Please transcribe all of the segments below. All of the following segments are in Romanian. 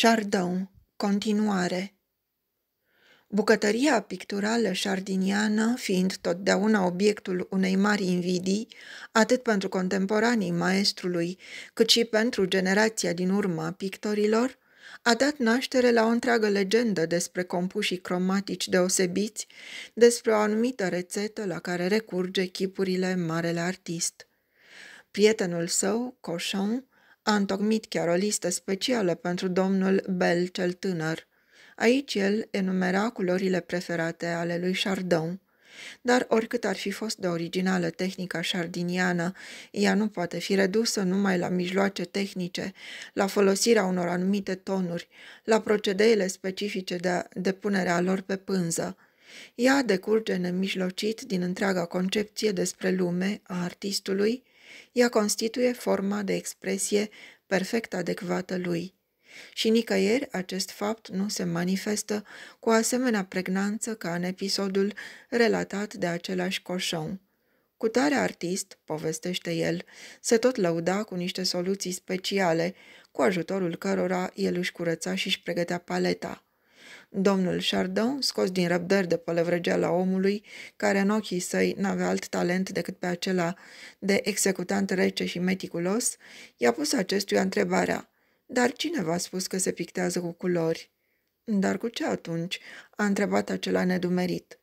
Chardon, continuare Bucătăria picturală șardiniană, fiind totdeauna obiectul unei mari invidii, atât pentru contemporanii maestrului, cât și pentru generația din urmă pictorilor, a dat naștere la o întreagă legendă despre compușii cromatici deosebiți, despre o anumită rețetă la care recurge chipurile marele artist. Prietenul său, Cochon, a întocmit chiar o listă specială pentru domnul Bel cel tânăr. Aici el enumera culorile preferate ale lui Chardon. Dar oricât ar fi fost de originală tehnica șardiniană, ea nu poate fi redusă numai la mijloace tehnice, la folosirea unor anumite tonuri, la procedeele specifice de depunerea lor pe pânză. Ea decurge nemijlocit din întreaga concepție despre lume a artistului, ea constituie forma de expresie perfect adecvată lui. Și nicăieri acest fapt nu se manifestă cu asemenea pregnanță ca în episodul relatat de același coșon. Cu tare artist, povestește el, se tot lăuda cu niște soluții speciale, cu ajutorul cărora el își curăța și își pregătea paleta. Domnul Chardon, scos din răbdări de la omului, care în ochii săi n-avea alt talent decât pe acela de executant rece și meticulos, i-a pus acestuia întrebarea, dar cine v-a spus că se pictează cu culori? Dar cu ce atunci? a întrebat acela nedumerit.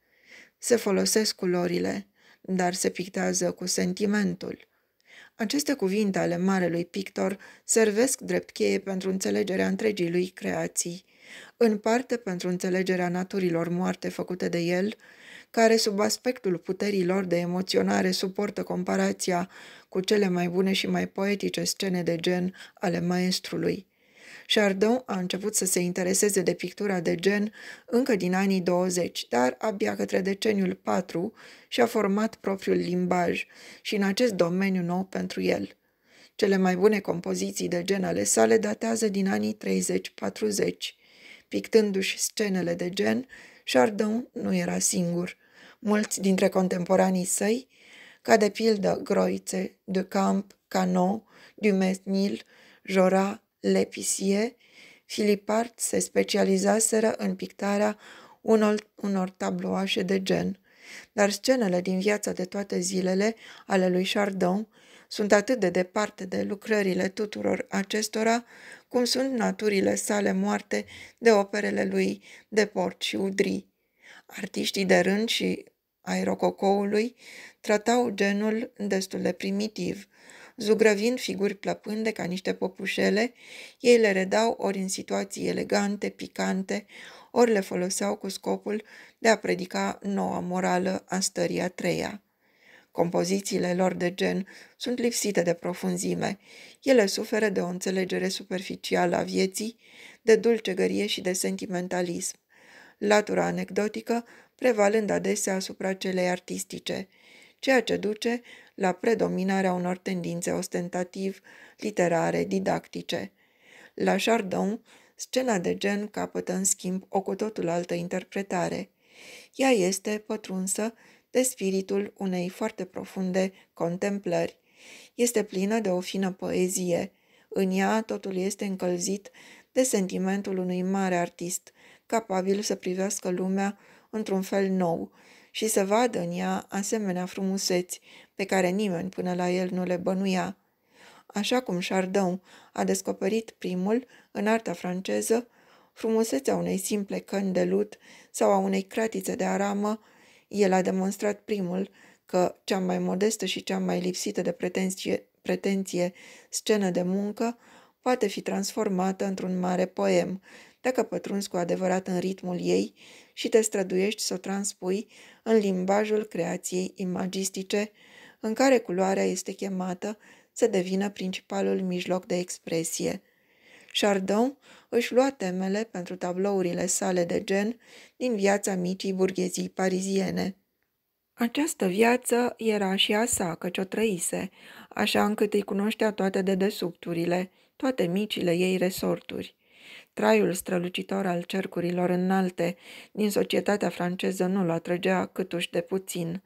Se folosesc culorile, dar se pictează cu sentimentul. Aceste cuvinte ale marelui pictor servesc drept cheie pentru înțelegerea întregii lui creații – în parte pentru înțelegerea naturilor moarte făcute de el, care sub aspectul puterii lor de emoționare suportă comparația cu cele mai bune și mai poetice scene de gen ale maestrului. Chardon a început să se intereseze de pictura de gen încă din anii 20, dar abia către deceniul 4 și-a format propriul limbaj și în acest domeniu nou pentru el. Cele mai bune compoziții de gen ale sale datează din anii 30-40 pictându-și scenele de gen, Chardon nu era singur. Mulți dintre contemporanii săi, ca de pildă Groițe, Ducamp, Cano, Dumesnil, Jora, Lepisie, Filipart se specializaseră în pictarea unor, unor tabloașe de gen. Dar scenele din viața de toate zilele ale lui Chardon sunt atât de departe de lucrările tuturor acestora, cum sunt naturile sale moarte de operele lui de port și Udri, Artiștii de rând și ai rococoului tratau genul destul de primitiv. Zugrăvind figuri plăpânde ca niște popușele, ei le redau ori în situații elegante, picante, ori le foloseau cu scopul de a predica noua morală a stării a treia. Compozițiile lor de gen sunt lipsite de profunzime. Ele suferă de o înțelegere superficială a vieții, de dulcegărie și de sentimentalism. Latura anecdotică prevalând adesea asupra celei artistice, ceea ce duce la predominarea unor tendințe ostentativ literare, didactice. La Chardon, scena de gen capătă în schimb o cu totul altă interpretare. Ea este pătrunsă de spiritul unei foarte profunde contemplări. Este plină de o fină poezie. În ea totul este încălzit de sentimentul unui mare artist, capabil să privească lumea într-un fel nou și să vadă în ea asemenea frumuseți pe care nimeni până la el nu le bănuia. Așa cum Chardon a descoperit primul, în arta franceză, frumusețea unei simple căni de lut sau a unei cratițe de aramă el a demonstrat primul că cea mai modestă și cea mai lipsită de pretenție, pretenție scenă de muncă poate fi transformată într-un mare poem, dacă pătrunzi cu adevărat în ritmul ei și te străduiești să o transpui în limbajul creației imagistice, în care culoarea este chemată să devină principalul mijloc de expresie. Chardon își lua temele pentru tablourile sale de gen din viața micii burghezii pariziene. Această viață era și a sa, căci o trăise, așa încât îi cunoștea toate dedesubturile, toate micile ei resorturi. Traiul strălucitor al cercurilor înalte din societatea franceză nu-l atrăgea câtuși de puțin.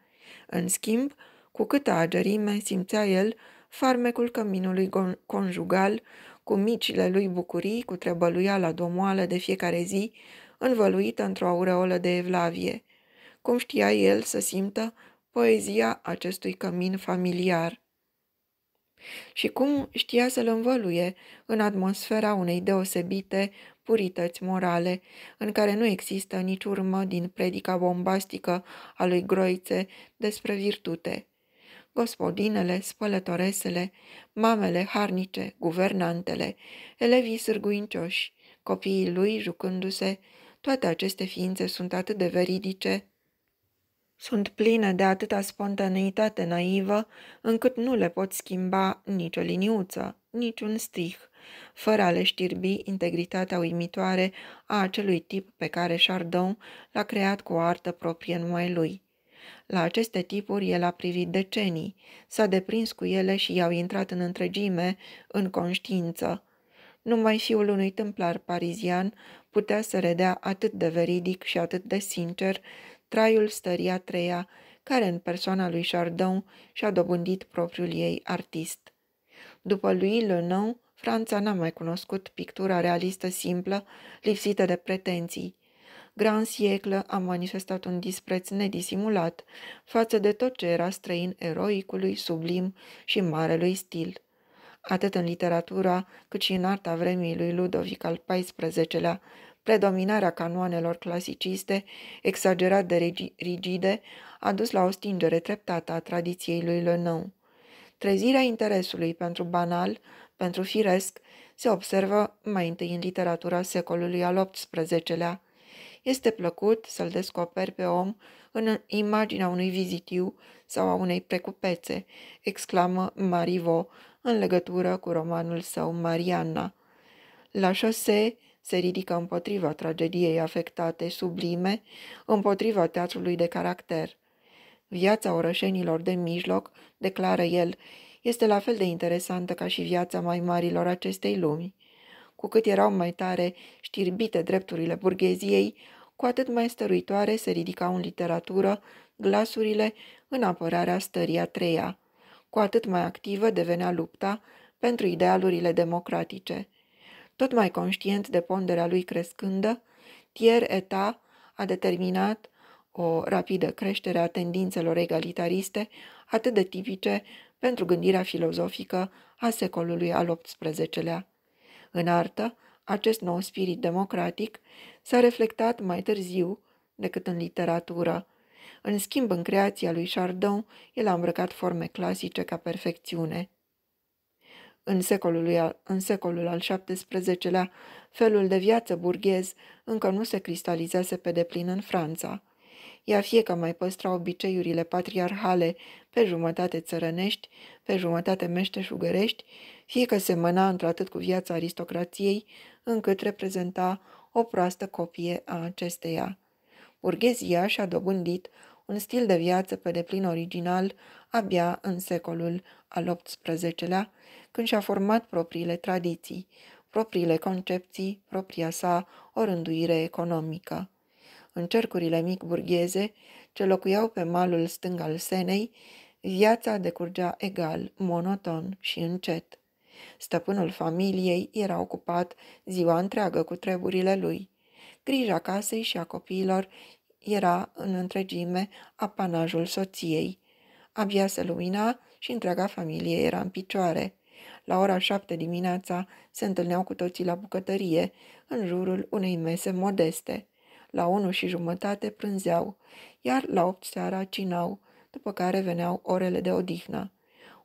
În schimb, cu câtă agerime simțea el farmecul căminului conjugal, cu micile lui bucurii, cu la domoală de fiecare zi, învăluită într-o aureolă de evlavie. Cum știa el să simtă poezia acestui cămin familiar? Și cum știa să-l învăluie în atmosfera unei deosebite purități morale, în care nu există nici urmă din predica bombastică a lui Groițe despre virtute gospodinele, spălătoresele, mamele harnice, guvernantele, elevii sârguincioși, copiii lui jucându-se, toate aceste ființe sunt atât de veridice, sunt pline de atâta spontaneitate naivă, încât nu le pot schimba nicio liniuță, niciun strih, fără a le știrbi integritatea uimitoare a acelui tip pe care Chardon l-a creat cu o artă proprie numai lui. La aceste tipuri el a privit decenii, s-a deprins cu ele și i-au intrat în întregime, în conștiință. Numai fiul unui templar parizian putea să redea atât de veridic și atât de sincer traiul stăria treia, care în persoana lui Chardon și-a dobândit propriul ei artist. După lui Lenou, Franța n-a mai cunoscut pictura realistă simplă, lipsită de pretenții. Grand Siecle a manifestat un dispreț nedisimulat față de tot ce era străin eroicului, sublim și marelui stil. Atât în literatura, cât și în arta vremii lui Ludovic al XIV-lea, predominarea canoanelor clasiciste, exagerat de rigide, a dus la o stingere treptată a tradiției lui Lenou. Trezirea interesului pentru banal, pentru firesc, se observă mai întâi în literatura secolului al XVIII-lea, este plăcut să-l descoperi pe om în imaginea unui vizitiu sau a unei precupețe, exclamă Marivo în legătură cu romanul său Mariana. La șose se ridică împotriva tragediei afectate sublime, împotriva teatrului de caracter. Viața orășenilor de mijloc, declară el, este la fel de interesantă ca și viața mai marilor acestei lumi. Cu cât erau mai tare știrbite drepturile burgheziei, cu atât mai stăruitoare se ridicau în literatură glasurile în apărarea stării a treia. Cu atât mai activă devenea lupta pentru idealurile democratice. Tot mai conștient de ponderea lui crescândă, Thier Eta a determinat o rapidă creștere a tendințelor egalitariste atât de tipice pentru gândirea filozofică a secolului al XVIII-lea. În artă, acest nou spirit democratic s-a reflectat mai târziu decât în literatură. În schimb, în creația lui Chardon, el a îmbrăcat forme clasice ca perfecțiune. În secolul, lui, în secolul al XVII-lea, felul de viață burghez încă nu se cristalizase pe deplin în Franța ea că mai păstra obiceiurile patriarhale, pe jumătate țărănești, pe jumătate meșteșugărești, fie că se măna într-atât cu viața aristocrației, încât reprezenta o proastă copie a acesteia. Burghezia și-a dobândit un stil de viață pe deplin original abia în secolul al XVIII-lea, când și-a format propriile tradiții, propriile concepții, propria sa orânduire economică în cercurile mic burgheze ce locuiau pe malul stâng al Senei, viața decurgea egal, monoton și încet. Stăpânul familiei era ocupat ziua întreagă cu treburile lui. Grija casei și a copiilor era în întregime apanajul soției. Abia se lumina și întreaga familie era în picioare. La ora șapte dimineața se întâlneau cu toții la bucătărie, în jurul unei mese modeste la unu și jumătate prânzeau, iar la opt seara cinau, după care veneau orele de odihnă.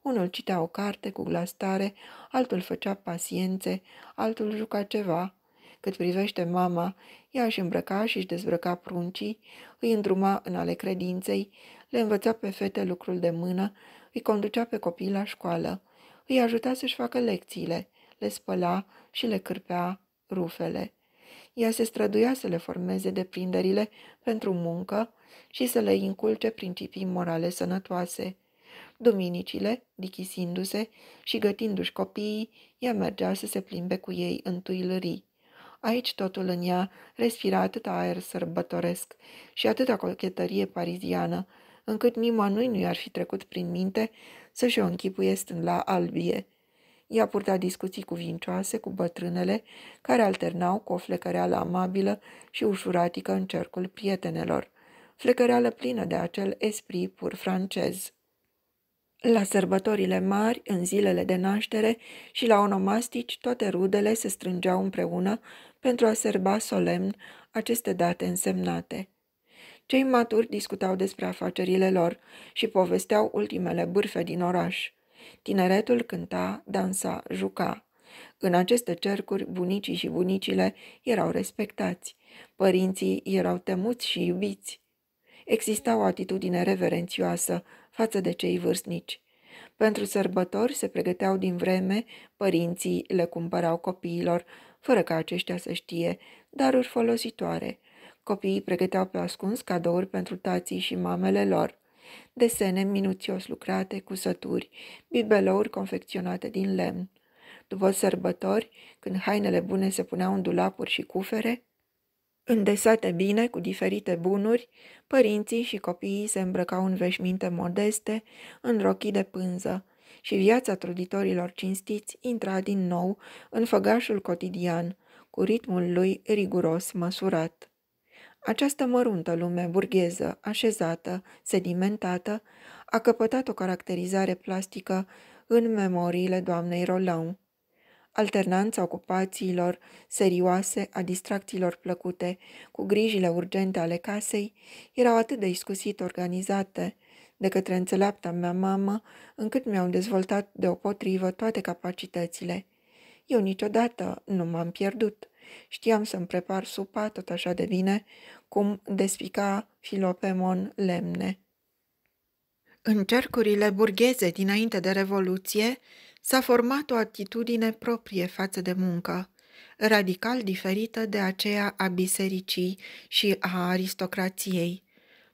Unul citea o carte cu glas tare, altul făcea paciențe, altul juca ceva. Cât privește mama, ea își îmbrăca și își dezbrăca pruncii, îi îndruma în ale credinței, le învăța pe fete lucrul de mână, îi conducea pe copii la școală, îi ajuta să-și facă lecțiile, le spăla și le cârpea rufele. Ea se străduia să le formeze deprinderile pentru muncă și să le inculce principii morale sănătoase. Duminicile, dichisindu-se și gătindu-și copiii, ea mergea să se plimbe cu ei în tuilării. Aici totul în ea respira atât aer sărbătoresc și atâta cochetărie pariziană, încât nimănui nu i-ar fi trecut prin minte să-și o închipuie stând la albie. Ea purta discuții cuvincioase cu bătrânele, care alternau cu o flecăreală amabilă și ușuratică în cercul prietenelor, flecăreală plină de acel esprit pur francez. La sărbătorile mari, în zilele de naștere și la onomastici, toate rudele se strângeau împreună pentru a serba solemn aceste date însemnate. Cei maturi discutau despre afacerile lor și povesteau ultimele bârfe din oraș. Tineretul cânta, dansa, juca. În aceste cercuri, bunicii și bunicile erau respectați. Părinții erau temuți și iubiți. Exista o atitudine reverențioasă față de cei vârstnici. Pentru sărbători se pregăteau din vreme, părinții le cumpărau copiilor, fără ca aceștia să știe, daruri folositoare. Copiii pregăteau pe ascuns cadouri pentru tații și mamele lor desene minuțios lucrate, cusături, bibelouri confecționate din lemn. După sărbători, când hainele bune se puneau în dulapuri și cufere, Îndesate bine cu diferite bunuri, părinții și copiii se îmbrăcau în veșminte modeste, în rochii de pânză, și viața truditorilor cinstiți intra din nou în făgașul cotidian, cu ritmul lui riguros măsurat. Această măruntă lume burgheză, așezată, sedimentată, a căpătat o caracterizare plastică în memoriile doamnei Rolău. Alternanța ocupațiilor serioase, a distracțiilor plăcute, cu grijile urgente ale casei, erau atât de iscusit organizate de către înțeleapta mea mamă, încât mi-au dezvoltat deopotrivă toate capacitățile. Eu niciodată nu m-am pierdut. Știam să-mi prepar supa tot așa de bine, cum despica Filopemon lemne. În cercurile burgheze dinainte de Revoluție s-a format o atitudine proprie față de muncă, radical diferită de aceea a bisericii și a aristocrației.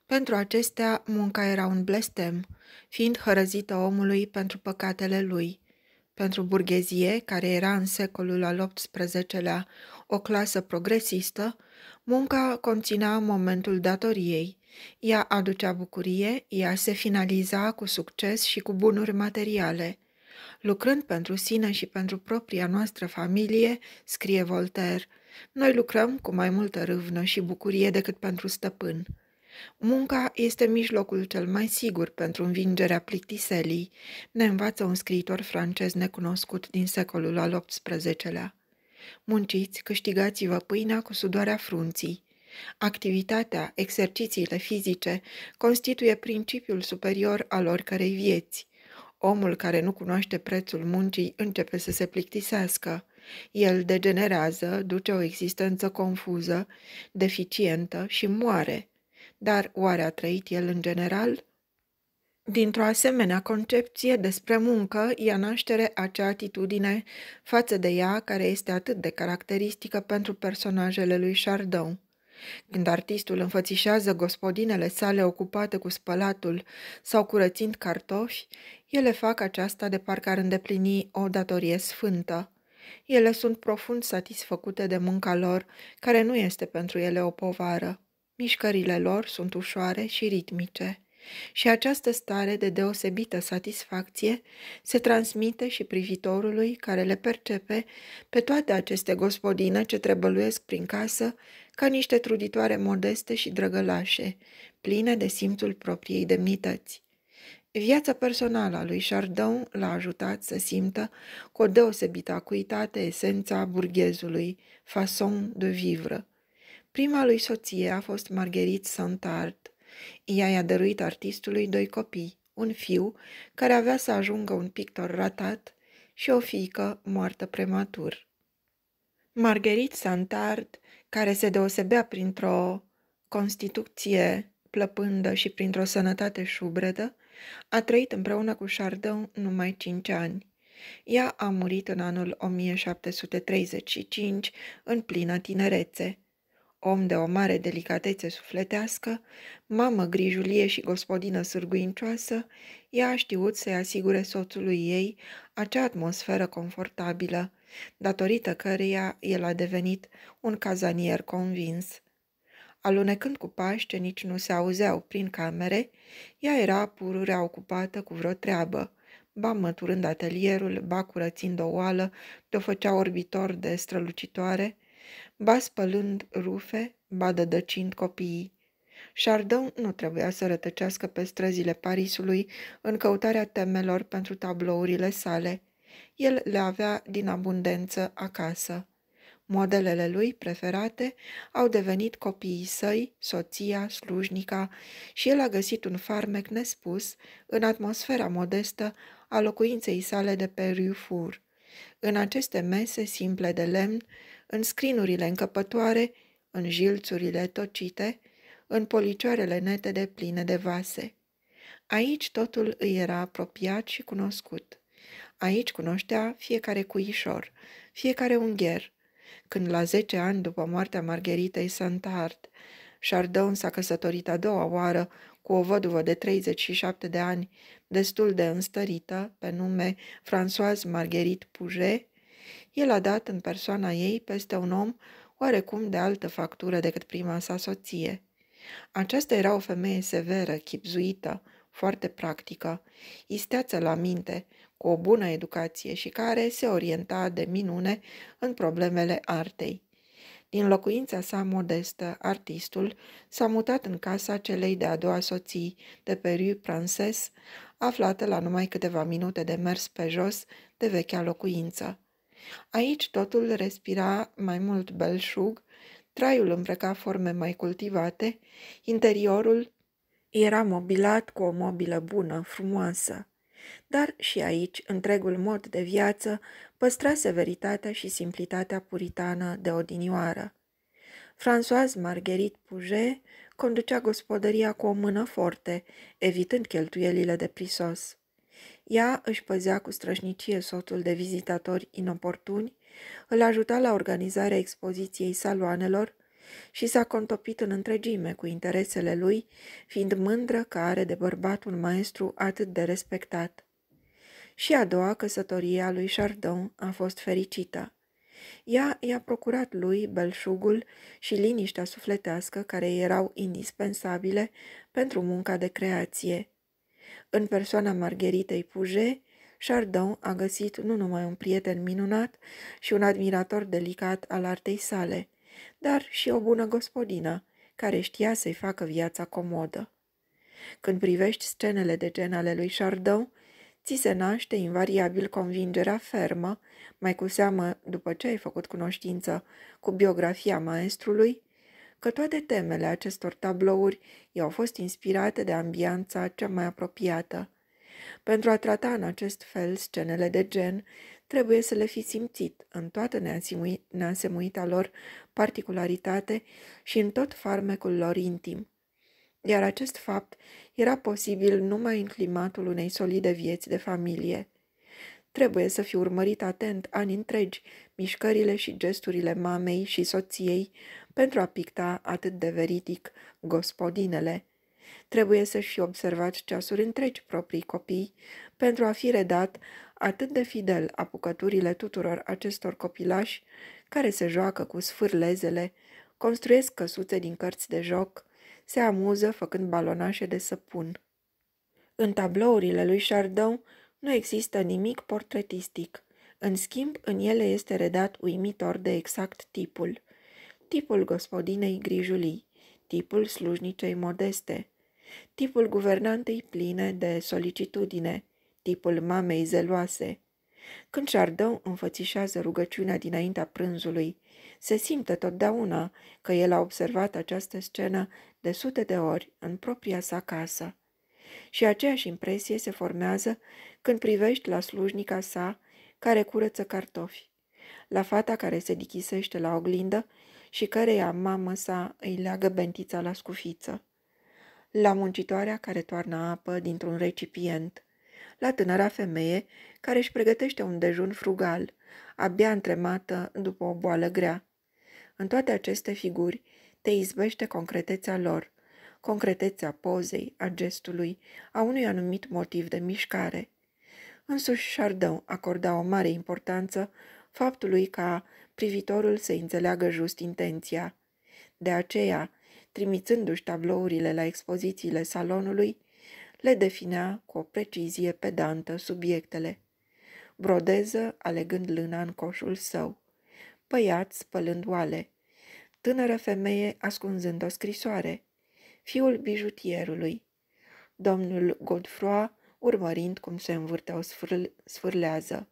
Pentru acestea, munca era un blestem, fiind hărăzită omului pentru păcatele lui – pentru burghezie, care era în secolul al XVIII-lea o clasă progresistă, munca conținea momentul datoriei. Ea aducea bucurie, ea se finaliza cu succes și cu bunuri materiale. Lucrând pentru sine și pentru propria noastră familie, scrie Voltaire, noi lucrăm cu mai multă râvnă și bucurie decât pentru stăpân. Munca este mijlocul cel mai sigur pentru învingerea plictiselii, ne învață un scriitor francez necunoscut din secolul al XVIII-lea. Munciți, câștigați-vă pâinea cu sudoarea frunții. Activitatea, exercițiile fizice constituie principiul superior al oricărei vieți. Omul care nu cunoaște prețul muncii începe să se plictisească. El degenerează, duce o existență confuză, deficientă și moare dar oare a trăit el în general? Dintr-o asemenea concepție despre muncă ia naștere acea atitudine față de ea care este atât de caracteristică pentru personajele lui Chardon. Când artistul înfățișează gospodinele sale ocupate cu spălatul sau curățind cartofi, ele fac aceasta de parcă ar îndeplini o datorie sfântă. Ele sunt profund satisfăcute de munca lor, care nu este pentru ele o povară. Mișcările lor sunt ușoare și ritmice și această stare de deosebită satisfacție se transmite și privitorului care le percepe pe toate aceste gospodine ce trebăluiesc prin casă ca niște truditoare modeste și drăgălașe, pline de simțul propriei demnități. Viața personală a lui Chardon l-a ajutat să simtă cu o deosebită acuitate esența burghezului, façon de vivre, Prima lui soție a fost Marguerite Santard. Ea i-a dăruit artistului doi copii, un fiu, care avea să ajungă un pictor ratat, și o fiică moartă prematur. Marguerite Santard, care se deosebea printr-o constituție plăpândă și printr-o sănătate șubredă, a trăit împreună cu Chardin numai cinci ani. Ea a murit în anul 1735, în plină tinerețe om de o mare delicatețe sufletească, mamă grijulie și gospodină sârguincioasă, ea a știut să-i asigure soțului ei acea atmosferă confortabilă, datorită căreia el a devenit un cazanier convins. Alunecând cu paște, ce nici nu se auzeau prin camere, ea era pururea ocupată cu vreo treabă, ba măturând atelierul, ba curățind o oală, de-o făcea orbitor de strălucitoare, ba spălând rufe, ba dădăcind copiii. Chardon nu trebuia să rătăcească pe străzile Parisului în căutarea temelor pentru tablourile sale. El le avea din abundență acasă. Modelele lui preferate au devenit copiii săi, soția, slujnica și el a găsit un farmec nespus în atmosfera modestă a locuinței sale de pe Rufour. În aceste mese simple de lemn, în scrinurile încăpătoare, în jilțurile tocite, în policioarele de pline de vase. Aici totul îi era apropiat și cunoscut. Aici cunoștea fiecare cuișor, fiecare ungher. Când la zece ani după moartea Margheritei Santart, Chardon s-a căsătorit a doua oară cu o văduvă de 37 de ani, destul de înstărită, pe nume Françoise Marguerite Puget, el a dat în persoana ei peste un om oarecum de altă factură decât prima sa soție. Aceasta era o femeie severă, chipzuită, foarte practică, isteață la minte, cu o bună educație și care se orienta de minune în problemele artei. Din locuința sa modestă, artistul s-a mutat în casa celei de-a doua soții, de pe Rue Prances, aflată la numai câteva minute de mers pe jos de vechea locuință. Aici totul respira mai mult belșug, traiul îmbrăca forme mai cultivate, interiorul era mobilat cu o mobilă bună, frumoasă. Dar și aici, întregul mod de viață păstra severitatea și simplitatea puritană de odinioară. Françoise Marguerite Puget conducea gospodăria cu o mână forte, evitând cheltuielile de prisos. Ea își păzea cu strășnicie soțul de vizitatori inoportuni, îl ajuta la organizarea expoziției saloanelor și s-a contopit în întregime cu interesele lui, fiind mândră că are de bărbat un maestru atât de respectat. Și a doua căsătorie a lui Chardon a fost fericită. Ea i-a procurat lui belșugul și liniștea sufletească care erau indispensabile pentru munca de creație. În persoana Margheritei Puget, Chardon a găsit nu numai un prieten minunat și un admirator delicat al artei sale, dar și o bună gospodină, care știa să-i facă viața comodă. Când privești scenele de gen ale lui Chardon, ți se naște invariabil convingerea fermă, mai cu seamă după ce ai făcut cunoștință cu biografia maestrului, că toate temele acestor tablouri i-au fost inspirate de ambianța cea mai apropiată. Pentru a trata în acest fel scenele de gen, trebuie să le fi simțit în toată neasemuita lor particularitate și în tot farmecul lor intim. Iar acest fapt era posibil numai în climatul unei solide vieți de familie. Trebuie să fi urmărit atent ani întregi mișcările și gesturile mamei și soției, pentru a picta atât de veridic gospodinele. Trebuie să și observați ceasuri întregi proprii copii pentru a fi redat atât de fidel apucăturile tuturor acestor copilași care se joacă cu sfârlezele, construiesc căsuțe din cărți de joc, se amuză făcând balonașe de săpun. În tablourile lui Chardon nu există nimic portretistic, în schimb în ele este redat uimitor de exact tipul tipul gospodinei grijulii, tipul slujnicei modeste, tipul guvernantei pline de solicitudine, tipul mamei zeloase. Când Chardon înfățișează rugăciunea dinaintea prânzului, se simte totdeauna că el a observat această scenă de sute de ori în propria sa casă. Și aceeași impresie se formează când privești la slujnica sa care curăță cartofi, la fata care se dichisește la oglindă și căreia mamă sa îi leagă bentița la scufiță. La muncitoarea care toarnă apă dintr-un recipient, la tânăra femeie care își pregătește un dejun frugal, abia întremată după o boală grea. În toate aceste figuri te izbește concretețea lor, concretețea pozei, a gestului, a unui anumit motiv de mișcare. Însuși Chardin acorda o mare importanță faptului ca privitorul să înțeleagă just intenția. De aceea, trimițându-și tablourile la expozițiile salonului, le definea cu o precizie pedantă subiectele. Brodeză alegând lâna în coșul său, băiat spălând oale, tânără femeie ascunzând o scrisoare, fiul bijutierului, domnul Godfroy urmărind cum se învârte o sfârl- sfârlează,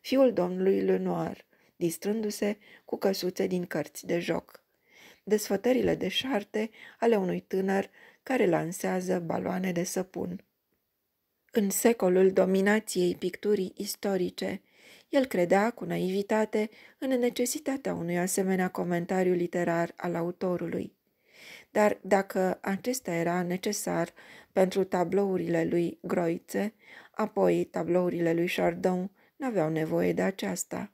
fiul domnului Lenoir, distrându-se cu căsuțe din cărți de joc. Desfătările de șarte ale unui tânăr care lansează baloane de săpun. În secolul dominației picturii istorice, el credea cu naivitate în necesitatea unui asemenea comentariu literar al autorului. Dar dacă acesta era necesar pentru tablourile lui Groițe, apoi tablourile lui Chardon n-aveau nevoie de aceasta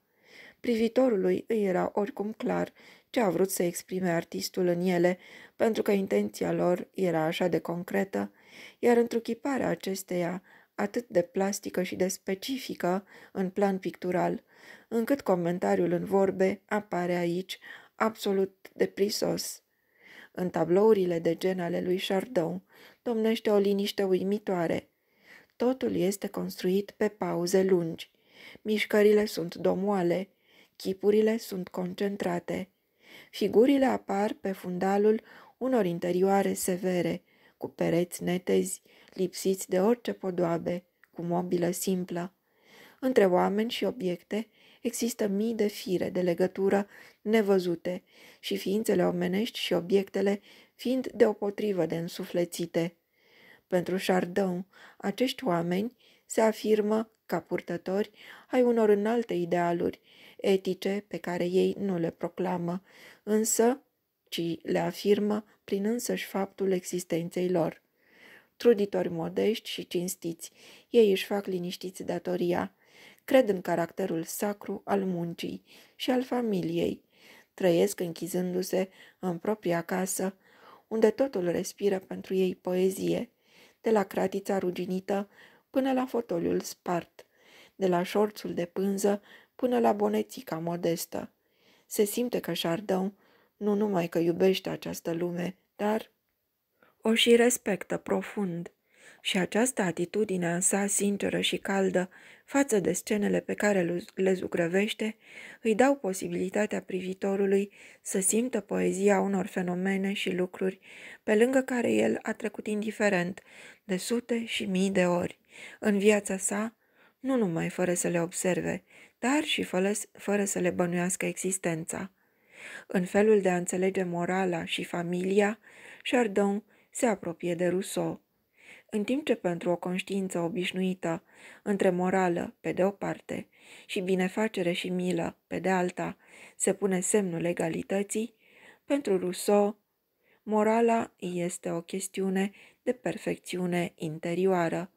privitorului îi era oricum clar ce a vrut să exprime artistul în ele, pentru că intenția lor era așa de concretă, iar întruchiparea acesteia, atât de plastică și de specifică în plan pictural, încât comentariul în vorbe apare aici absolut deprisos. În tablourile de gen ale lui Chardon domnește o liniște uimitoare. Totul este construit pe pauze lungi. Mișcările sunt domoale, Chipurile sunt concentrate. Figurile apar pe fundalul unor interioare severe, cu pereți netezi, lipsiți de orice podoabe, cu mobilă simplă. Între oameni și obiecte există mii de fire de legătură nevăzute și ființele omenești și obiectele fiind deopotrivă de însuflețite. Pentru Chardon, acești oameni se afirmă ca purtători ai unor înalte idealuri etice pe care ei nu le proclamă, însă, ci le afirmă prin însăși faptul existenței lor. Truditori modești și cinstiți, ei își fac liniștiți datoria. Cred în caracterul sacru al muncii și al familiei. Trăiesc închizându-se în propria casă, unde totul respiră pentru ei poezie, de la cratița ruginită până la fotoliul spart, de la șorțul de pânză până la bonețica modestă. Se simte că Chardon nu numai că iubește această lume, dar o și respectă profund. Și această atitudine a sa sinceră și caldă față de scenele pe care le zugrăvește îi dau posibilitatea privitorului să simtă poezia unor fenomene și lucruri pe lângă care el a trecut indiferent de sute și mii de ori în viața sa, nu numai fără să le observe, dar și fără, fără să le bănuiască existența. În felul de a înțelege morala și familia, Chardon se apropie de Rousseau. În timp ce pentru o conștiință obișnuită între morală, pe de o parte, și binefacere și milă, pe de alta, se pune semnul egalității, pentru Rousseau, morala este o chestiune de perfecțiune interioară.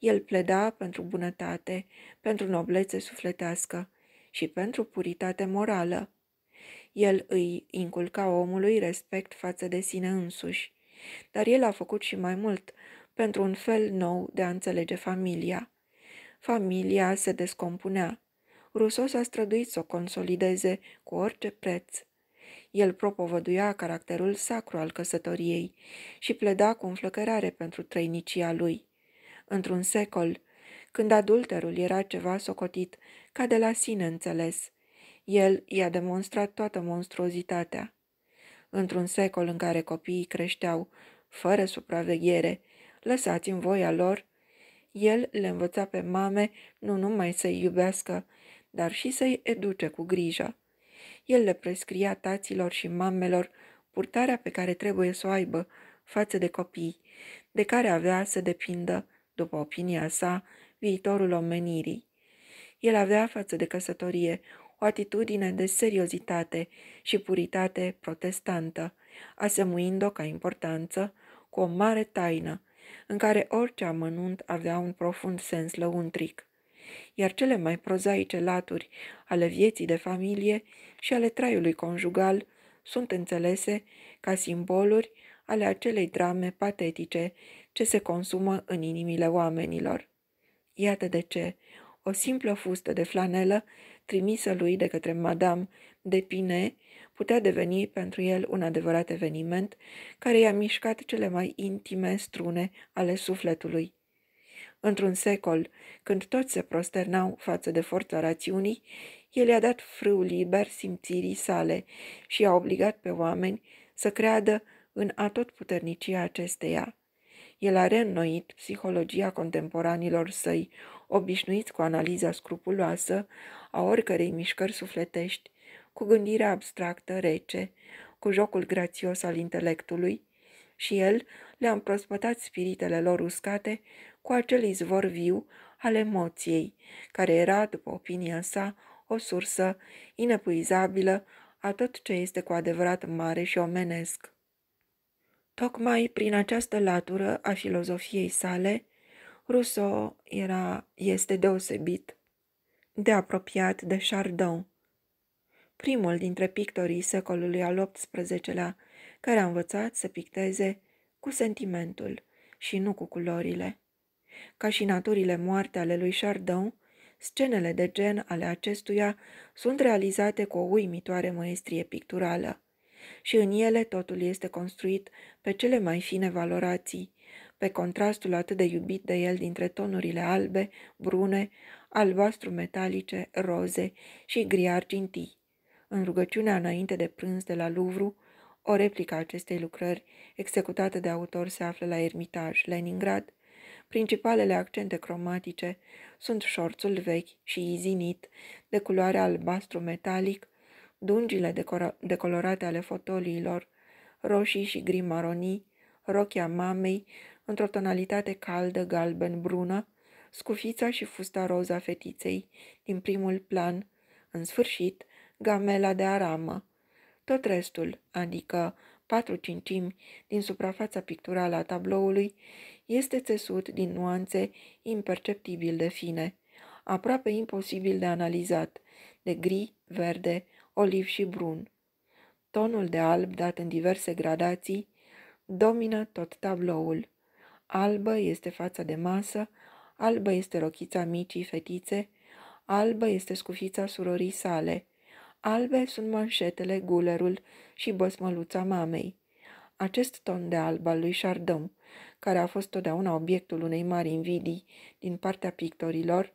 El pleda pentru bunătate, pentru noblețe sufletească și pentru puritate morală. El îi inculca omului respect față de sine însuși, dar el a făcut și mai mult pentru un fel nou de a înțelege familia. Familia se descompunea. Rousseau s-a străduit să o consolideze cu orice preț. El propovăduia caracterul sacru al căsătoriei și pleda cu înflăcărare pentru trăinicia lui într-un secol, când adulterul era ceva socotit, ca de la sine înțeles. El i-a demonstrat toată monstruozitatea. Într-un secol în care copiii creșteau, fără supraveghere, lăsați în voia lor, el le învăța pe mame nu numai să-i iubească, dar și să-i educe cu grijă. El le prescria taților și mamelor purtarea pe care trebuie să o aibă față de copii, de care avea să depindă după opinia sa, viitorul omenirii. El avea față de căsătorie o atitudine de seriozitate și puritate protestantă, asemuind-o ca importanță cu o mare taină, în care orice amănunt avea un profund sens lăuntric. Iar cele mai prozaice laturi ale vieții de familie și ale traiului conjugal sunt înțelese ca simboluri ale acelei drame patetice ce se consumă în inimile oamenilor. Iată de ce o simplă fustă de flanelă trimisă lui de către Madame de Pine putea deveni pentru el un adevărat eveniment care i-a mișcat cele mai intime strune ale sufletului. Într-un secol, când toți se prosternau față de forța rațiunii, el i-a dat frâul liber simțirii sale și i-a obligat pe oameni să creadă în atotputernicia acesteia. El a reînnoit psihologia contemporanilor săi, obișnuiți cu analiza scrupuloasă a oricărei mișcări sufletești, cu gândirea abstractă, rece, cu jocul grațios al intelectului, și el le-a împrospătat spiritele lor uscate cu acel izvor viu al emoției, care era, după opinia sa, o sursă inepuizabilă a tot ce este cu adevărat mare și omenesc. Tocmai prin această latură a filozofiei sale, Rousseau era, este deosebit de apropiat de Chardin, primul dintre pictorii secolului al XVIII-lea, care a învățat să picteze cu sentimentul și nu cu culorile. Ca și naturile moarte ale lui Chardin, scenele de gen ale acestuia sunt realizate cu o uimitoare maestrie picturală și în ele totul este construit pe cele mai fine valorații, pe contrastul atât de iubit de el dintre tonurile albe, brune, albastru-metalice, roze și gri-argintii. În rugăciunea înainte de prânz de la Louvre, o replică a acestei lucrări, executată de autor, se află la Ermitaj, Leningrad. Principalele accente cromatice sunt șorțul vechi și izinit, de culoare albastru-metalic, dungile decolorate ale fotoliilor, roșii și gri maronii, rochia mamei, într-o tonalitate caldă, galben-brună, scufița și fusta roza fetiței, din primul plan, în sfârșit, gamela de aramă. Tot restul, adică patru cincimi din suprafața picturală a tabloului, este țesut din nuanțe imperceptibil de fine, aproape imposibil de analizat, de gri, verde, oliv și brun. Tonul de alb dat în diverse gradații domină tot tabloul. Albă este fața de masă, albă este rochița micii fetițe, albă este scufița surorii sale, albe sunt manșetele, gulerul și băsmăluța mamei. Acest ton de alb al lui Chardon, care a fost totdeauna obiectul unei mari invidii din partea pictorilor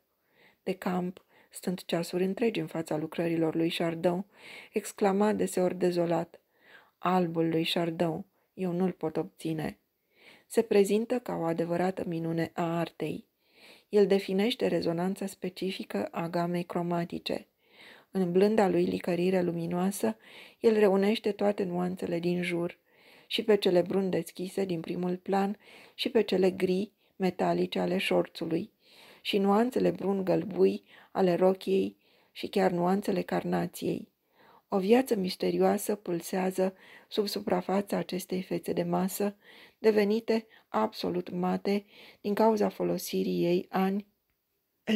de camp, stând ceasuri întregi în fața lucrărilor lui Chardon, exclama deseori dezolat, Albul lui Chardon, eu nu-l pot obține. Se prezintă ca o adevărată minune a artei. El definește rezonanța specifică a gamei cromatice. În blânda lui licărire luminoasă, el reunește toate nuanțele din jur, și pe cele brun deschise din primul plan și pe cele gri, metalice ale șorțului, și nuanțele brun-gălbui ale rochiei și chiar nuanțele carnației. O viață misterioasă pulsează sub suprafața acestei fețe de masă, devenite absolut mate din cauza folosirii ei ani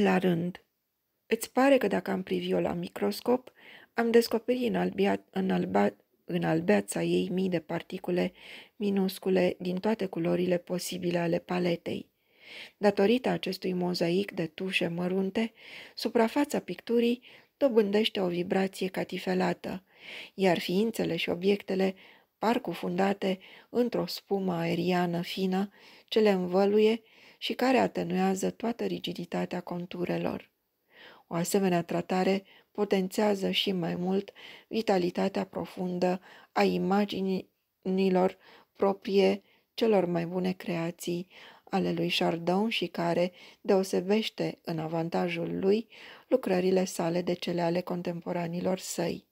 la rând. Îți pare că dacă am privi-o la microscop, am descoperit în, albia, în, alba, în albeața ei mii de particule minuscule din toate culorile posibile ale paletei. Datorită acestui mozaic de tușe mărunte, suprafața picturii dobândește o vibrație catifelată, iar ființele și obiectele par cufundate într-o spumă aeriană fină ce le învăluie și care atenuează toată rigiditatea conturelor. O asemenea tratare potențează și mai mult vitalitatea profundă a imaginilor proprie celor mai bune creații ale lui Chardon și care deosebește în avantajul lui lucrările sale de cele ale contemporanilor săi.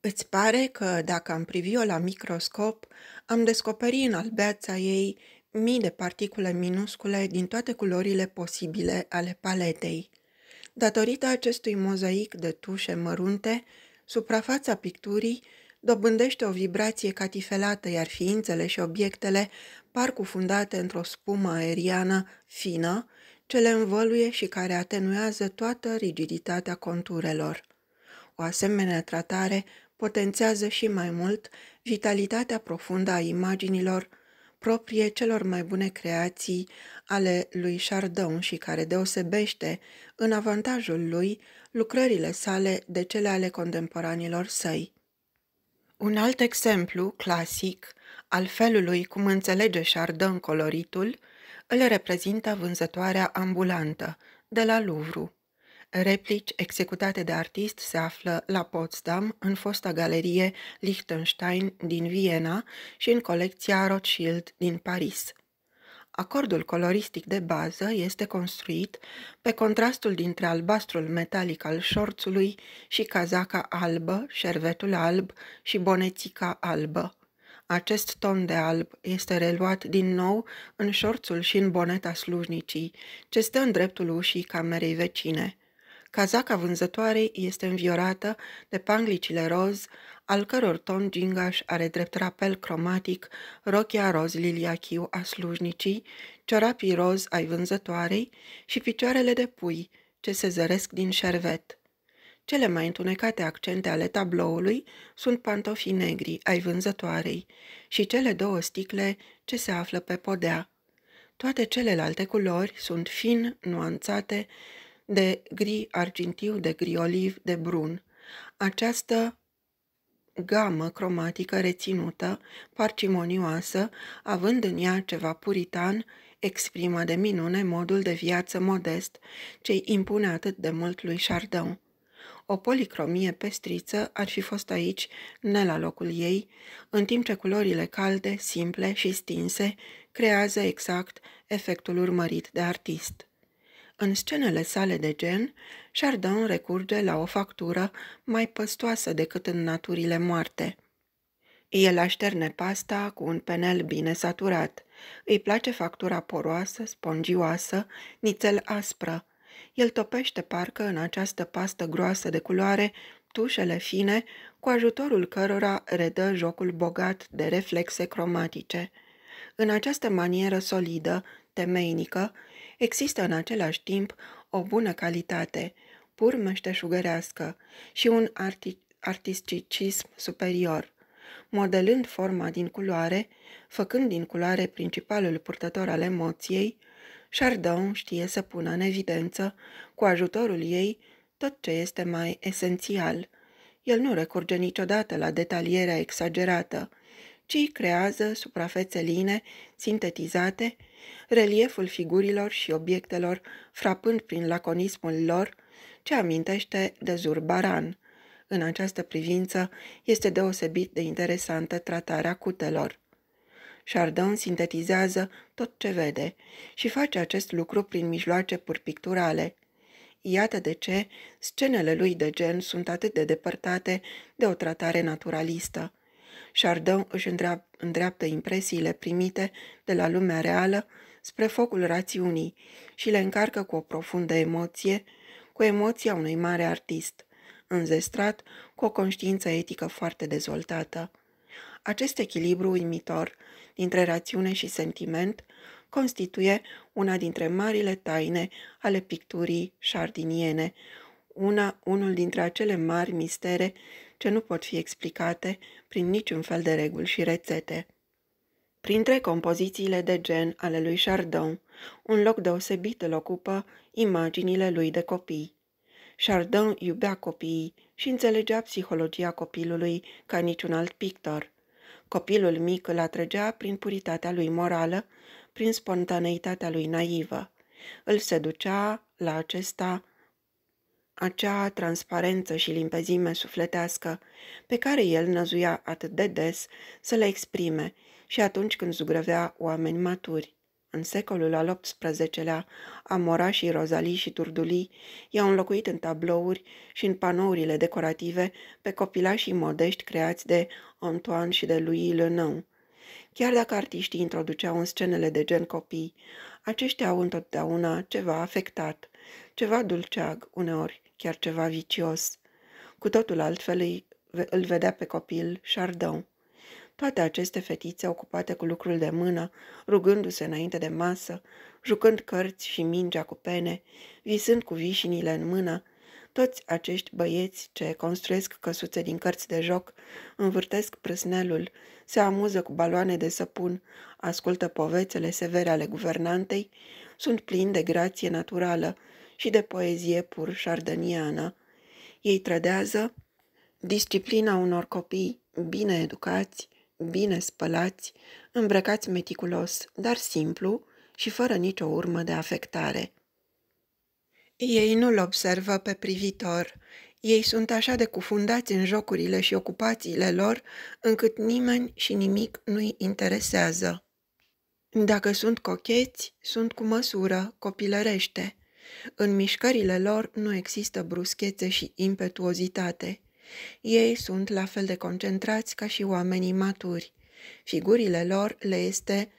Îți pare că, dacă am privi-o la microscop, am descoperit în albeața ei mii de particule minuscule din toate culorile posibile ale paletei. Datorită acestui mozaic de tușe mărunte, suprafața picturii dobândește o vibrație catifelată, iar ființele și obiectele par cufundate într-o spumă aeriană fină ce le învăluie și care atenuează toată rigiditatea conturelor. O asemenea tratare potențează și mai mult vitalitatea profundă a imaginilor proprie celor mai bune creații ale lui Chardon și care deosebește în avantajul lui lucrările sale de cele ale contemporanilor săi. Un alt exemplu clasic al felului cum înțelege și ardă coloritul, îl reprezintă vânzătoarea ambulantă, de la Louvre. Replici executate de artist se află la Potsdam, în fosta galerie Liechtenstein din Viena și în colecția Rothschild din Paris. Acordul coloristic de bază este construit pe contrastul dintre albastrul metalic al șorțului și cazaca albă, șervetul alb și bonețica albă. Acest ton de alb este reluat din nou în șorțul și în boneta slujnicii, ce stă în dreptul ușii camerei vecine. Cazaca vânzătoarei este înviorată de panglicile roz, al căror ton gingaș are drept rapel cromatic rochia roz liliachiu a slujnicii, ciorapii roz ai vânzătoarei și picioarele de pui, ce se zăresc din șervet. Cele mai întunecate accente ale tabloului sunt pantofii negri ai vânzătoarei și cele două sticle ce se află pe podea. Toate celelalte culori sunt fin nuanțate de gri argintiu, de gri oliv, de brun. Această gamă cromatică reținută, parcimonioasă, având în ea ceva puritan, exprimă de minune modul de viață modest ce îi impune atât de mult lui Chardon. O policromie pestriță ar fi fost aici, ne la locul ei, în timp ce culorile calde, simple și stinse creează exact efectul urmărit de artist. În scenele sale de gen, Chardin recurge la o factură mai păstoasă decât în naturile moarte. El așterne pasta cu un penel bine saturat. Îi place factura poroasă, spongioasă, nițel aspră, el topește parcă în această pastă groasă de culoare tușele fine cu ajutorul cărora redă jocul bogat de reflexe cromatice. În această manieră solidă, temeinică, există în același timp o bună calitate, pur meșteșugărească și un arti artisticism superior. Modelând forma din culoare, făcând din culoare principalul purtător al emoției, Chardon știe să pună în evidență, cu ajutorul ei, tot ce este mai esențial. El nu recurge niciodată la detalierea exagerată, ci creează suprafețe line, sintetizate, relieful figurilor și obiectelor, frapând prin laconismul lor, ce amintește de Zurbaran. În această privință este deosebit de interesantă tratarea cutelor. Chardin sintetizează tot ce vede și face acest lucru prin mijloace pur picturale. Iată de ce scenele lui de gen sunt atât de depărtate de o tratare naturalistă. Chardin își îndreaptă impresiile primite de la lumea reală spre focul rațiunii și le încarcă cu o profundă emoție, cu emoția unui mare artist, înzestrat cu o conștiință etică foarte dezvoltată. Acest echilibru uimitor dintre rațiune și sentiment constituie una dintre marile taine ale picturii șardiniene, una, unul dintre acele mari mistere ce nu pot fi explicate prin niciun fel de reguli și rețete. Printre compozițiile de gen ale lui Chardon, un loc deosebit îl ocupă imaginile lui de copii. Chardon iubea copiii și înțelegea psihologia copilului ca niciun alt pictor. Copilul mic îl atrăgea prin puritatea lui morală, prin spontaneitatea lui naivă. Îl seducea la acesta acea transparență și limpezime sufletească pe care el năzuia atât de des să le exprime și atunci când zugrăvea oameni maturi. În secolul al XVIII-lea, și rozalii și turdulii i-au înlocuit în tablouri și în panourile decorative pe copilașii modești creați de Antoine și de Louis Lenou. Chiar dacă artiștii introduceau în scenele de gen copii, aceștia au întotdeauna ceva afectat, ceva dulceag, uneori chiar ceva vicios. Cu totul altfel îl vedea pe copil Chardon toate aceste fetițe ocupate cu lucrul de mână, rugându-se înainte de masă, jucând cărți și mingea cu pene, visând cu vișinile în mână, toți acești băieți ce construiesc căsuțe din cărți de joc, învârtesc prâsnelul, se amuză cu baloane de săpun, ascultă povețele severe ale guvernantei, sunt plini de grație naturală și de poezie pur șardăniană. Ei trădează disciplina unor copii bine educați, bine spălați, îmbrăcați meticulos, dar simplu și fără nicio urmă de afectare. Ei nu-l observă pe privitor. Ei sunt așa de cufundați în jocurile și ocupațiile lor, încât nimeni și nimic nu-i interesează. Dacă sunt cocheți, sunt cu măsură, copilărește. În mișcările lor nu există bruschețe și impetuozitate. Ei sunt la fel de concentrați ca și oamenii maturi. Figurile lor le este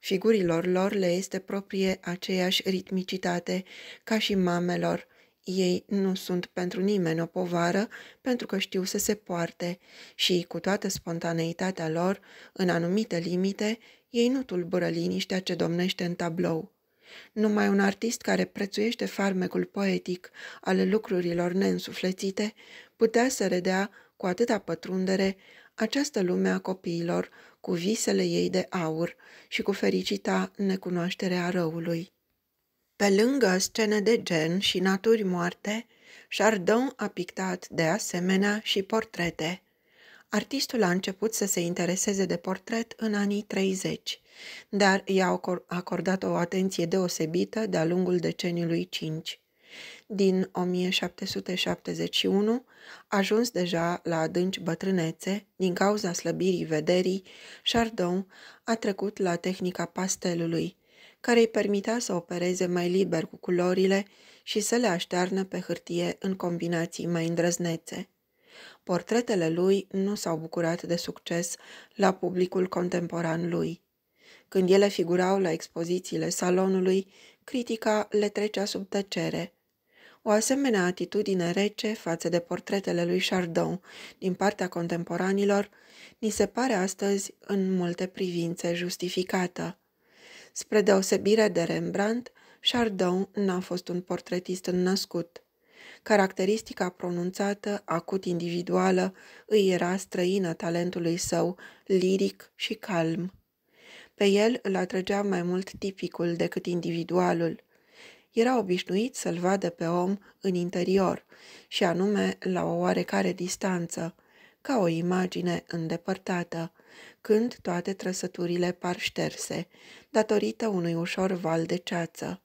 Figurilor lor le este proprie aceeași ritmicitate ca și mamelor. Ei nu sunt pentru nimeni o povară pentru că știu să se poarte și, cu toată spontaneitatea lor, în anumite limite, ei nu tulbură liniștea ce domnește în tablou. Numai un artist care prețuiește farmecul poetic al lucrurilor neînsuflețite putea să redea cu atâta pătrundere această lume a copiilor, cu visele ei de aur și cu fericita necunoașterea răului. Pe lângă scene de gen și naturi moarte, Chardon a pictat de asemenea și portrete. Artistul a început să se intereseze de portret în anii 30, dar i-a acordat o atenție deosebită de-a lungul deceniului 5 din 1771, ajuns deja la adânci bătrânețe, din cauza slăbirii vederii, Chardon a trecut la tehnica pastelului, care îi permitea să opereze mai liber cu culorile și să le aștearnă pe hârtie în combinații mai îndrăznețe. Portretele lui nu s-au bucurat de succes la publicul contemporan lui. Când ele figurau la expozițiile salonului, critica le trecea sub tăcere, o asemenea atitudine rece față de portretele lui Chardon din partea contemporanilor ni se pare astăzi în multe privințe justificată. Spre deosebire de Rembrandt, Chardon n-a fost un portretist născut. Caracteristica pronunțată, acut individuală, îi era străină talentului său, liric și calm. Pe el îl atrăgea mai mult tipicul decât individualul era obișnuit să-l vadă pe om în interior, și anume la o oarecare distanță, ca o imagine îndepărtată, când toate trăsăturile par șterse, datorită unui ușor val de ceață.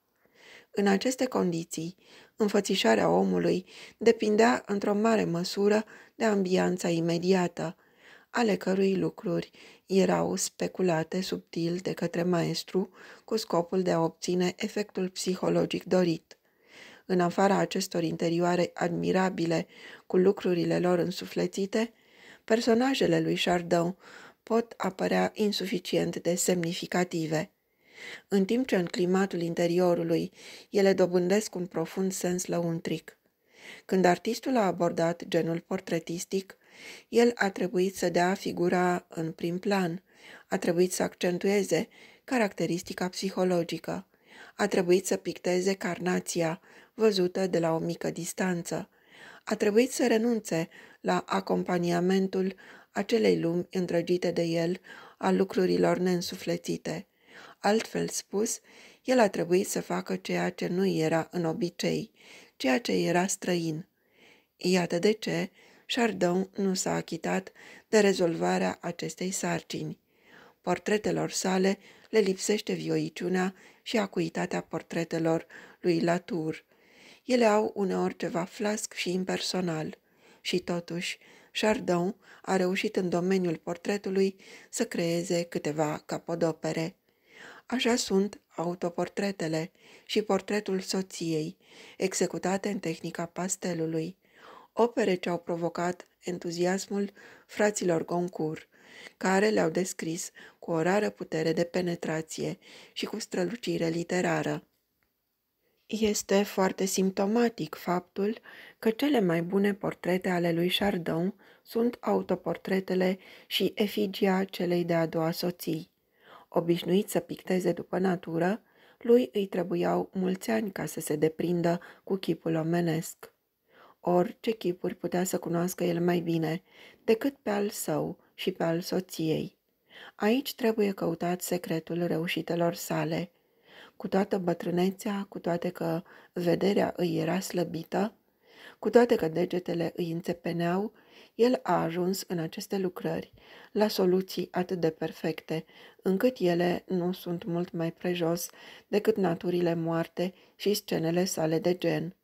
În aceste condiții, înfățișarea omului depindea într-o mare măsură de ambianța imediată – ale cărui lucruri erau speculate subtil de către maestru cu scopul de a obține efectul psihologic dorit. În afara acestor interioare admirabile cu lucrurile lor însuflețite, personajele lui Chardin pot apărea insuficient de semnificative. În timp ce în climatul interiorului ele dobândesc un profund sens lăuntric. Când artistul a abordat genul portretistic, el a trebuit să dea figura în prim plan, a trebuit să accentueze caracteristica psihologică, a trebuit să picteze carnația, văzută de la o mică distanță. A trebuit să renunțe la acompaniamentul acelei lumi îndrăgite de el a lucrurilor neînsuflețite. Altfel spus, el a trebuit să facă ceea ce nu era în obicei, ceea ce era străin. Iată de ce Chardon nu s-a achitat de rezolvarea acestei sarcini. Portretelor sale le lipsește vioiciunea și acuitatea portretelor lui Latour. Ele au uneori ceva flasc și impersonal. Și totuși, Chardon a reușit în domeniul portretului să creeze câteva capodopere. Așa sunt autoportretele și portretul soției, executate în tehnica pastelului opere ce au provocat entuziasmul fraților Goncourt, care le-au descris cu o rară putere de penetrație și cu strălucire literară. Este foarte simptomatic faptul că cele mai bune portrete ale lui Chardon sunt autoportretele și efigia celei de-a doua soții. Obișnuit să picteze după natură, lui îi trebuiau mulți ani ca să se deprindă cu chipul omenesc orice chipuri putea să cunoască el mai bine decât pe al său și pe al soției. Aici trebuie căutat secretul reușitelor sale. Cu toată bătrânețea, cu toate că vederea îi era slăbită, cu toate că degetele îi înțepeneau, el a ajuns în aceste lucrări la soluții atât de perfecte, încât ele nu sunt mult mai prejos decât naturile moarte și scenele sale de gen.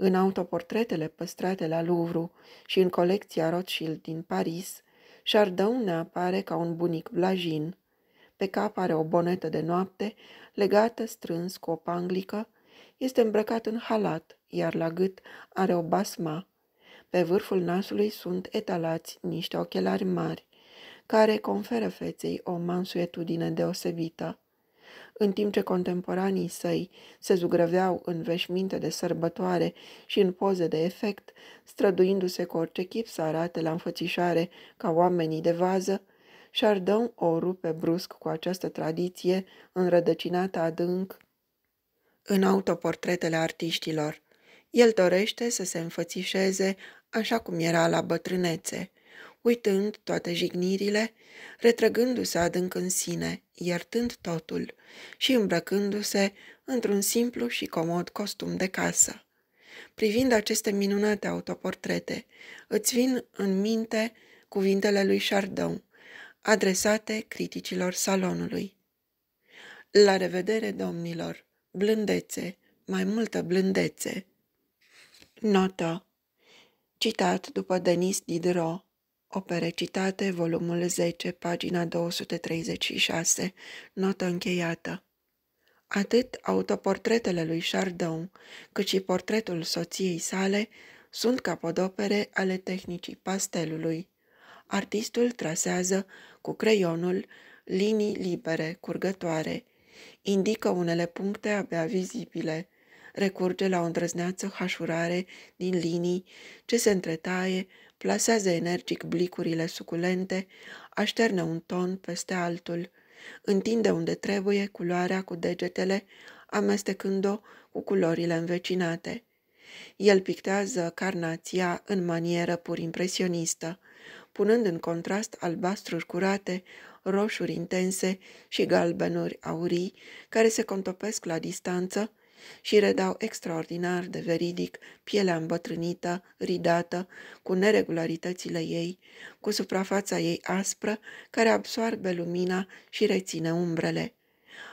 În autoportretele păstrate la Louvre și în colecția Rothschild din Paris, Chardon ne apare ca un bunic blajin. Pe cap are o bonetă de noapte, legată strâns cu o panglică, este îmbrăcat în halat, iar la gât are o basma. Pe vârful nasului sunt etalați niște ochelari mari, care conferă feței o mansuetudine deosebită în timp ce contemporanii săi se zugrăveau în veșminte de sărbătoare și în poze de efect, străduindu-se cu orice chip să arate la înfățișare ca oamenii de vază, Chardon o rupe brusc cu această tradiție înrădăcinată adânc în autoportretele artiștilor. El dorește să se înfățișeze așa cum era la bătrânețe, uitând toate jignirile, retrăgându-se adânc în sine, iertând totul și îmbrăcându-se într-un simplu și comod costum de casă. Privind aceste minunate autoportrete, îți vin în minte cuvintele lui Chardon, adresate criticilor salonului. La revedere, domnilor! Blândețe, mai multă blândețe! Notă Citat după Denis Diderot Opere citate, volumul 10, pagina 236, notă încheiată. Atât autoportretele lui Chardon, cât și portretul soției sale sunt capodopere ale tehnicii pastelului. Artistul trasează cu creionul linii libere, curgătoare, indică unele puncte abia vizibile, recurge la o îndrăzneață hașurare din linii ce se întretaie plasează energic blicurile suculente, așternă un ton peste altul, întinde unde trebuie culoarea cu degetele, amestecând-o cu culorile învecinate. El pictează carnația în manieră pur impresionistă, punând în contrast albastruri curate, roșuri intense și galbenuri aurii care se contopesc la distanță, și redau extraordinar de veridic pielea îmbătrânită, ridată, cu neregularitățile ei, cu suprafața ei aspră, care absoarbe lumina și reține umbrele.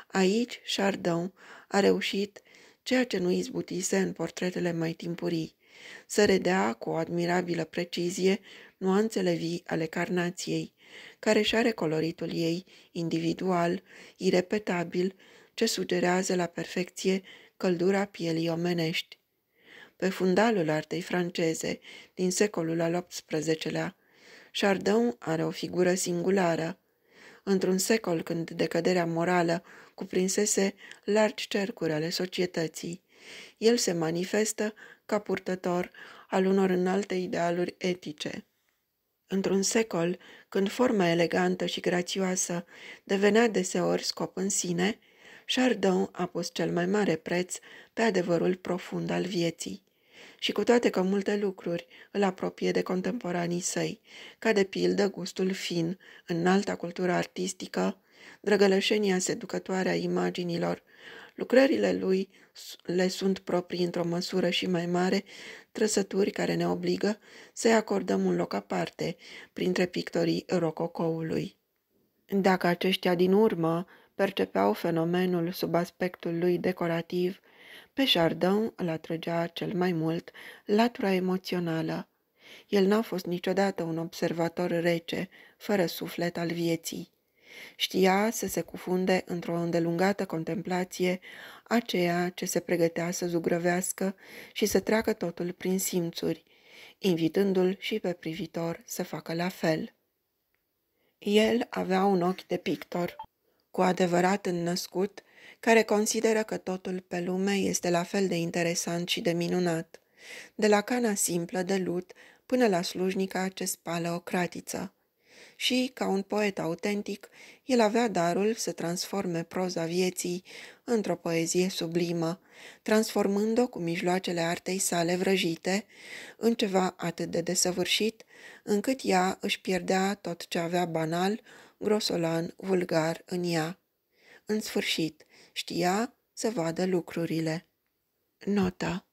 Aici, Chardon a reușit ceea ce nu izbutise în portretele mai timpurii, să redea cu o admirabilă precizie nuanțele vii ale carnației, care și are coloritul ei individual, irepetabil, ce sugerează la perfecție căldura pielii omenești. Pe fundalul artei franceze din secolul al XVIII-lea, Chardon are o figură singulară. Într-un secol când decăderea morală cuprinsese largi cercuri ale societății, el se manifestă ca purtător al unor înalte idealuri etice. Într-un secol, când forma elegantă și grațioasă devenea deseori scop în sine, Chardon a pus cel mai mare preț pe adevărul profund al vieții. Și cu toate că multe lucruri îl apropie de contemporanii săi, ca de pildă gustul fin, în alta cultură artistică, drăgălășenia seducătoare a imaginilor, lucrările lui le sunt proprii într-o măsură și mai mare, trăsături care ne obligă să-i acordăm un loc aparte printre pictorii rococoului. Dacă aceștia din urmă percepeau fenomenul sub aspectul lui decorativ, pe Chardin îl atrăgea cel mai mult latura emoțională. El n-a fost niciodată un observator rece, fără suflet al vieții. Știa să se cufunde într-o îndelungată contemplație aceea ce se pregătea să zugrăvească și să treacă totul prin simțuri, invitându-l și pe privitor să facă la fel. El avea un ochi de pictor cu adevărat înnăscut, care consideră că totul pe lume este la fel de interesant și de minunat, de la cana simplă de lut până la slujnica ce spală o cratiță. Și, ca un poet autentic, el avea darul să transforme proza vieții într-o poezie sublimă, transformând-o cu mijloacele artei sale vrăjite în ceva atât de desăvârșit, încât ea își pierdea tot ce avea banal, grosolan, vulgar în ea. În sfârșit, știa să vadă lucrurile. Nota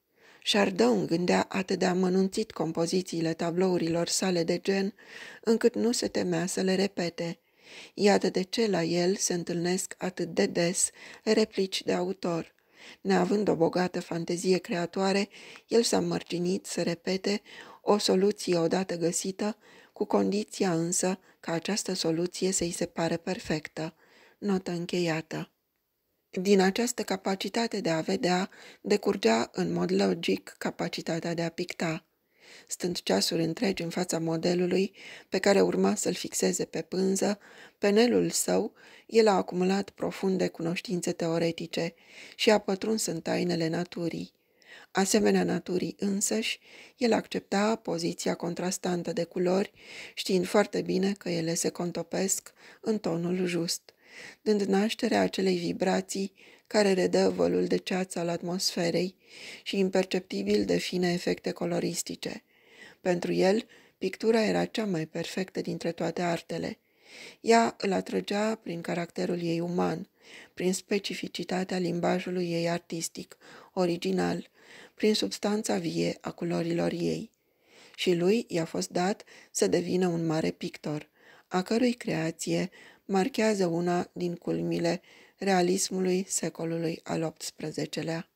Chardon gândea atât de amănunțit compozițiile tablourilor sale de gen, încât nu se temea să le repete. Iată de ce la el se întâlnesc atât de des replici de autor. Neavând o bogată fantezie creatoare, el s-a mărginit să repete o soluție odată găsită, cu condiția însă ca această soluție să-i se pare perfectă. Notă încheiată. Din această capacitate de a vedea decurgea în mod logic capacitatea de a picta. Stând ceasuri întregi în fața modelului pe care urma să-l fixeze pe pânză, penelul său, el a acumulat profunde cunoștințe teoretice și a pătruns în tainele naturii. Asemenea naturii însăși, el accepta poziția contrastantă de culori, știind foarte bine că ele se contopesc în tonul just, dând naștere acelei vibrații care redă vălul de ceață al atmosferei și imperceptibil de fine efecte coloristice. Pentru el, pictura era cea mai perfectă dintre toate artele. Ea îl atrăgea prin caracterul ei uman, prin specificitatea limbajului ei artistic, original, prin substanța vie a culorilor ei. Și lui i-a fost dat să devină un mare pictor, a cărui creație marchează una din culmile realismului secolului al XVIII-lea.